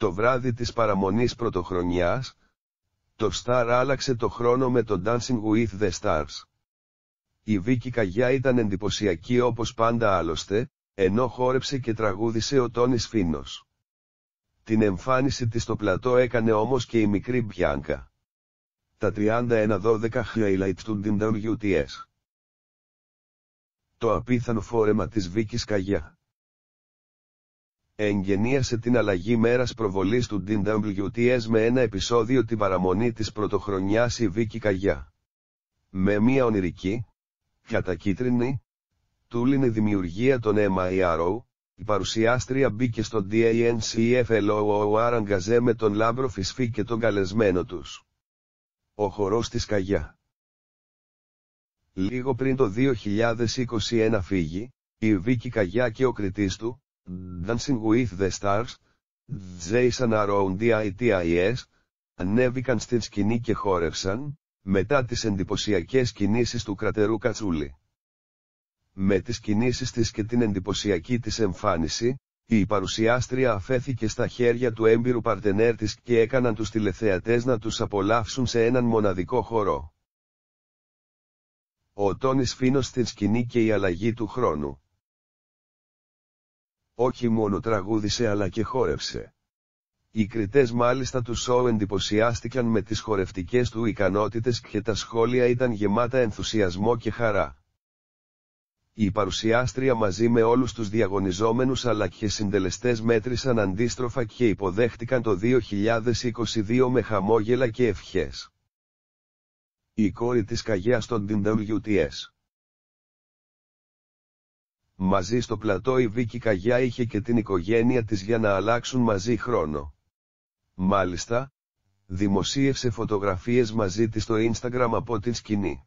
Το βράδυ της παραμονής πρωτοχρονιάς, το Star άλλαξε το χρόνο με το Dancing with the Stars. Η Βίκη Καγιά ήταν εντυπωσιακή όπως πάντα άλλωστε, ενώ χόρεψε και τραγούδισε ο Τόνις Φίνος. Την εμφάνιση της στο πλατό έκανε όμως και η μικρή Μπιάνκα. Τα 31-12 highlight του UTS. Το απίθανο φόρεμα της Βίκης Καγιά εγγενίασε την αλλαγή μέρας προβολής του DWTS με ένα επεισόδιο την παραμονή της πρωτοχρονιάς η Βίκη Καγιά. Με μια ονειρική, κατακίτρινη, τούλινη δημιουργία των MIRO, η παρουσιάστρια μπήκε στο DANCFLOOR αγκαζέ με τον Λάμπρο Φυσφή και τον καλεσμένο τους. Ο χορός της Καγιά. Λίγο πριν το 2021 φύγει, η Βίκη Καγιά και ο κριτής του, Dancing with the Stars, Jason Aron D.I.T.I.S., ανέβηκαν στην σκηνή και χόρευσαν, μετά τις εντυπωσιακές κινήσεις του κρατερού Κατσούλη. Με τις κινήσεις της και την εντυπωσιακή της εμφάνιση, η παρουσιάστρια αφέθηκε στα χέρια του έμπειρου παρτενέρ της και έκαναν τους τηλεθεατές να τους απολαύσουν σε έναν μοναδικό χώρο. Ο Τόνις Φίνος στην σκηνή και η αλλαγή του χρόνου όχι μόνο τραγούδισε αλλά και χόρευσε. Οι κριτές μάλιστα τους σοου εντυπωσιάστηκαν με τις χορευτικές του ικανότητες και τα σχόλια ήταν γεμάτα ενθουσιασμό και χαρά. Η παρουσιάστρια μαζί με όλους τους διαγωνιζόμενους αλλά και συντελεστές μέτρησαν αντίστροφα και υποδέχτηκαν το 2022 με χαμόγελα και ευχές. Η κόρη της Καγιάς των WTS Μαζί στο πλατό η Βίκη Καγιά είχε και την οικογένεια της για να αλλάξουν μαζί χρόνο. Μάλιστα, δημοσίευσε φωτογραφίες μαζί της στο Instagram από την σκηνή.